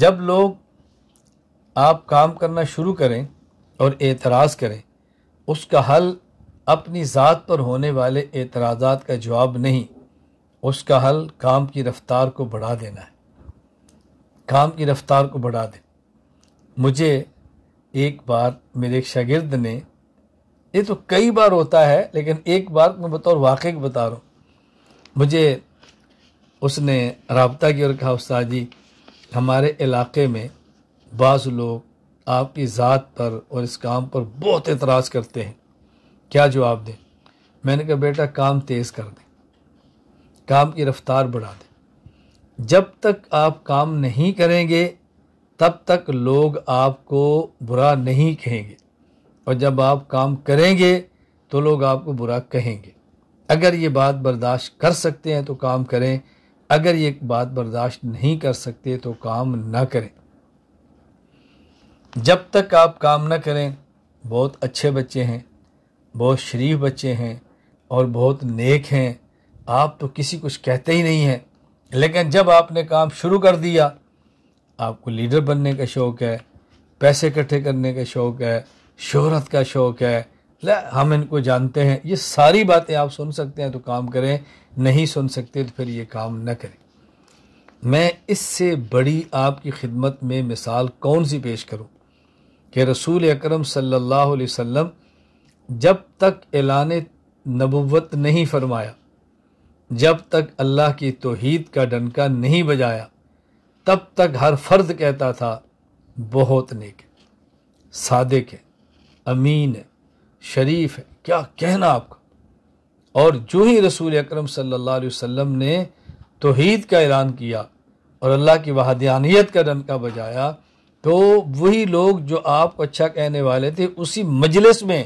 जब लोग आप काम करना शुरू करें और एतराज़ करें उसका हल अपनी ज़ात पर होने वाले एतराज़ात का जवाब नहीं उसका हल काम की रफ़्तार को बढ़ा देना है काम की रफ़्तार को बढ़ा दें मुझे एक बार मेरे एक शागिर्द ने ये तो कई बार होता है लेकिन एक बार मैं बतौर वाक़ बता रहा हूँ मुझे उसने रबता किया और कहा उस्ताद जी हमारे इलाके में बाज़ लोग आपकी ज़ात पर और इस काम पर बहुत एतराज़ करते हैं क्या जवाब दें मैंने कहा बेटा काम तेज़ कर दें काम की रफ्तार बढ़ा दें जब तक आप काम नहीं करेंगे तब तक लोग आपको बुरा नहीं कहेंगे और जब आप काम करेंगे तो लोग आपको बुरा कहेंगे अगर ये बात बर्दाश्त कर सकते हैं तो काम करें अगर ये बात बर्दाश्त नहीं कर सकते तो काम ना करें जब तक आप काम ना करें बहुत अच्छे बच्चे हैं बहुत शरीफ बच्चे हैं और बहुत नेक हैं आप तो किसी कुछ कहते ही नहीं हैं लेकिन जब आपने काम शुरू कर दिया आपको लीडर बनने का शौक़ है पैसे इकट्ठे करने का शौक़ है शोहरत का शौक़ है ले हम इनको जानते हैं ये सारी बातें आप सुन सकते हैं तो काम करें नहीं सुन सकते तो फिर ये काम न करें मैं इससे बड़ी आपकी खिदमत में मिसाल कौन सी पेश करूं कि रसूल अकरम सल्लल्लाहु अलैहि वसल्लम जब तक एलान नबुवत नहीं फरमाया जब तक अल्लाह की तोहीद का डंका नहीं बजाया तब तक हर फर्द कहता था बहुत नेक है सादिक है अमीन है शरीफ है क्या कहना आपका और जो ही रसूल अकरम सल्लल्लाहु अलैहि वसल्लम ने तोहीद का ऐलान किया और अल्लाह की वहादानियत का डंका बजाया तो वही लोग जो आपको अच्छा कहने वाले थे उसी मजलिस में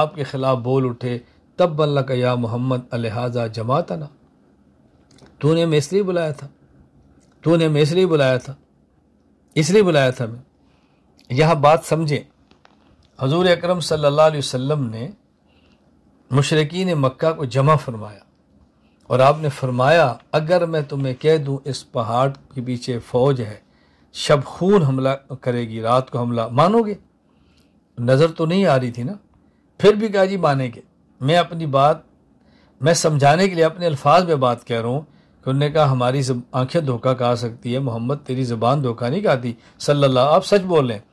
आपके ख़िलाफ़ बोल उठे तब अल्लाह का या मोहम्मद अलहाजा जमातना तूने मैं इसलिए बुलाया था तूने मैं इसलिए बुलाया था इसलिए बुलाया था मैं यह बात समझें हजूर अक्रम सल्ला वसम ने मशरकिन मक्का को जमा फरमाया और आपने फरमाया अगर मैं तुम्हें कह दूँ इस पहाड़ के पीछे फ़ौज है शब खून हमला करेगी रात को हमला मानोगे नज़र तो नहीं आ रही थी ना फिर भी कहा जी के मैं अपनी बात मैं समझाने के लिए अपने अल्फाज में बात कह रहा हूँ कि उन्होंने कहा हमारी आंखें धोखा कहा सकती है मोहम्मद तेरी ज़बान धोखा नहीं कहती सल्ला आप सच बोल रहे हैं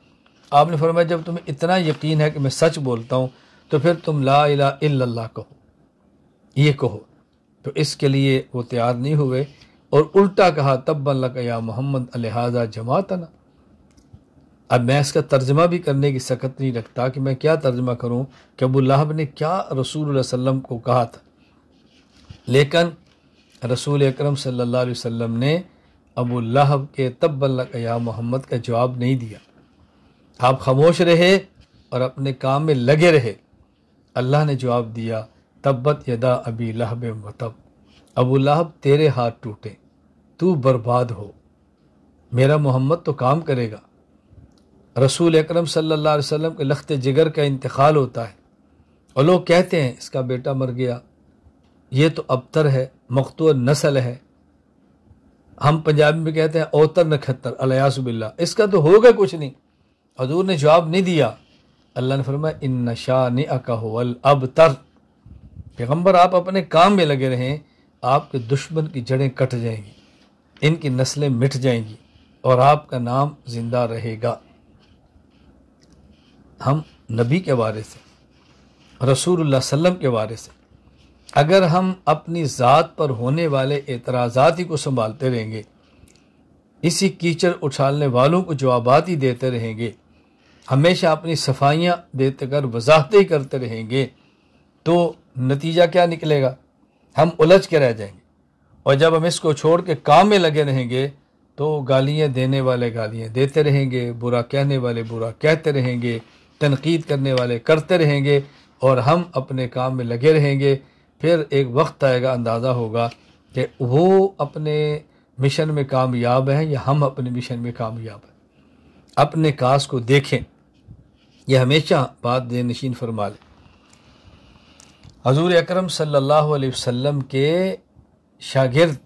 आपने फरमाया जब तुम्हें इतना यकीन है कि मैं सच बोलता हूँ तो फिर तुम ला इला कहो ये कहो तो इसके लिए वो तैयार नहीं हुए और उल्टा कहा तब अल्लाह या मोहम्मद अलहाजा जमातना अब मैं इसका तर्जमा भी करने की सकत नहीं रखता कि मैं क्या तर्जमा करूं कि अबू लाहब ने क्या रसूल वसम को कहा था लेकिन रसूल अकरम सल्लल्लाहु अलैहि वसल्लम ने अबू लाहब के तब या मोहम्मद का जवाब नहीं दिया आप खामोश रहे और अपने काम में लगे रहे अल्लाह ने जवाब दिया तब्बत यदा अबी लहब मतब अबू लहब तेरे हाथ टूटे तू बर्बाद हो मेरा मोहम्मद तो काम करेगा रसूल अकरम सल्लल्लाहु अलैहि वसल्लम के लखत जिगर का इंतकाल होता है और लोग कहते हैं इसका बेटा मर गया ये तो अबतर है मकतू नस्ल है हम पंजाबी में कहते हैं औतर नखत्तर अलयासबिल्ला इसका तो होगा कुछ नहीं हजूर ने जवाब नहीं दिया अल्लाह ने फरमा इन नशा ने अकाहल अब तर पैगम्बर आप अपने काम में लगे रहें आपके दुश्मन की जड़ें कट जाएंगी इनकी नस्लें मिट जाएंगी और आपका नाम ज़िंदा रहेगा हम नबी के बारे से रसूल सल्लम के बारे से अगर हम अपनी ज़ात पर होने वाले एतराज़ात ही को संभालते रहेंगे इसी कीचड़ उछालने वालों को जवाबात ही देते रहेंगे हमेशा अपनी सफाइयाँ देते कर ही करते रहेंगे तो नतीजा क्या निकलेगा हम उलझ के रह जाएंगे और जब हम इसको छोड़ के काम में लगे रहेंगे तो गालियाँ देने वाले गालियाँ देते रहेंगे बुरा कहने वाले बुरा कहते रहेंगे तनकीद करने वाले करते रहेंगे और हम अपने काम में लगे रहेंगे फिर एक वक्त आएगा अंदाज़ा होगा कि वो अपने मिशन में कामयाब हैं या हम अपने मिशन में कामयाब हैं अपने काज को देखें यह हमेशा बात नशीन फरमा लें हजूर अक्रम सम के शागिर्द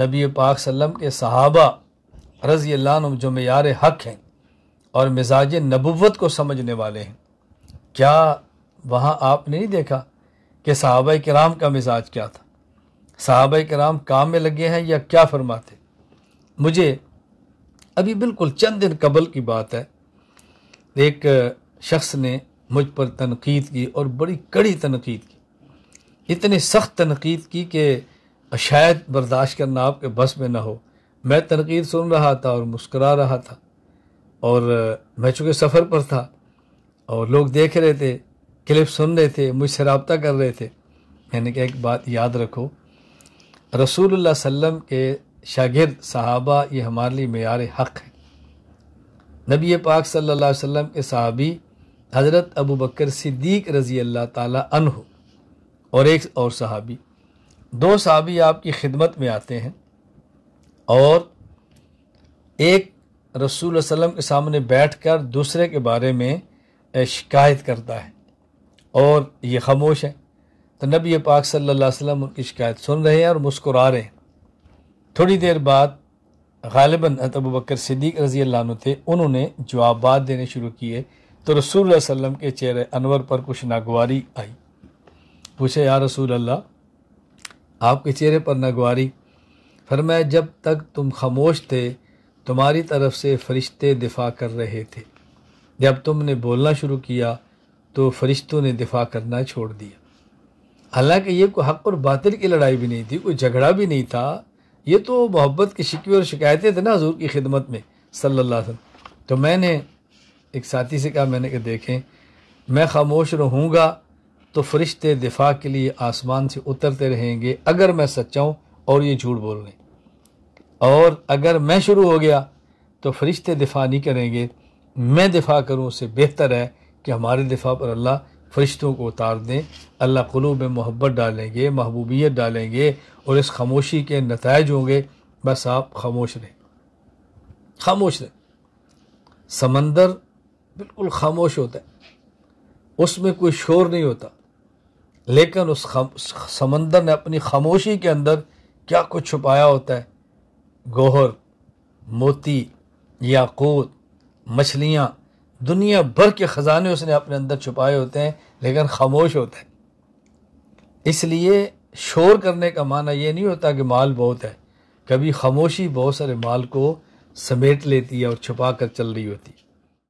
नबी पाक सल्लम के सहाबा रज़ी जो मैार हक़ हैं और मिजाज नबुवत को समझने वाले हैं क्या वहाँ आपने नहीं देखा कि सहाबा कराम का मिजाज क्या था सहाबा कराम काम में लगे हैं या क्या फरमाते मुझे अभी बिल्कुल चंद दिन कबल की बात है एक शख्स ने मुझ पर तनकीद की और बड़ी कड़ी तनकीद की इतनी सख्त तनकीद की कि शायद बर्दाश्त करना आपके बस में ना हो मैं तनकीद सुन रहा था और मुस्करा रहा था और मैं चूँकि सफ़र पर था और लोग देख रहे थे क्लिप सुन रहे थे मुझसे रबता कर रहे थे मैंने कहा एक बात याद रखो रसूल सल्लम के शागिर्द साहबा ये हमारे लिए मैार हक़ है नबी पाक सल्लल्लाहु अलैहि वसल्लम के सहाबी हज़रत अबू बकर सिद्दीक रज़ी अल्लाह ताला अनहु और एक और सहाबी दो सहाबी आपकी खिदमत में आते हैं और एक रसूल वसम के सामने बैठकर दूसरे के बारे में शिकायत करता है और ये खामोश है तो नबी पाक सल्लल्लाहु अलैहि वसल्लम उनकी शिकायत सुन रहे हैं और मुस्कुरा रहे हैं थोड़ी देर बाद गालिबा अबू बकर सिद्दीक रजी अल्लाह थे उन्होंने जवाब देने शुरू किए तो रसूल वसम के चेहरे अनवर पर कुछ नागवारी आई पूछे या रसूल अल्लाह आपके चेहरे पर नागवारी फरमाया जब तक तुम खामोश थे तुम्हारी तरफ से फरिश्ते दिफा कर रहे थे जब तुमने बोलना शुरू किया तो फरिश्तों ने दिफा करना छोड़ दिया हालांकि ये कोई हक और बातिल की लड़ाई भी नहीं थी कोई झगड़ा भी नहीं था ये तो मोहब्बत के शिकवे और शिकायतें थे ना हजूर की खिदमत में सल्ला तो मैंने एक साथी से कहा मैंने कहा देखें मैं खामोश रहूँगा तो फरिश्ते दिफा के लिए आसमान से उतरते रहेंगे अगर मैं सच्चा हूँ और ये झूठ बोल रहे और अगर मैं शुरू हो गया तो फरिश्ते दिफा नहीं करेंगे मैं दिफा करूँ उससे बेहतर है कि हमारे दिफा पर अल्लाह फरिश्तों को उतार दें अल्लाह क़ुलूब में मोहब्बत डालेंगे महबूबियत डालेंगे और इस खामोशी के नतज होंगे बस आप खामोश रहें खामोश रहें समंदर बिल्कुल खामोश होता है उसमें कोई शोर नहीं होता लेकिन उस समंदर ने अपनी खामोशी के अंदर क्या कुछ छुपाया होता है गोहर मोती याकूत मछलियाँ दुनिया भर के ख़जाने उसने अपने अंदर छुपाए होते हैं लेकिन खामोश होते हैं इसलिए शोर करने का माना यह नहीं होता कि माल बहुत है कभी खामोशी बहुत सारे माल को समेट लेती है और छुपा कर चल रही होती है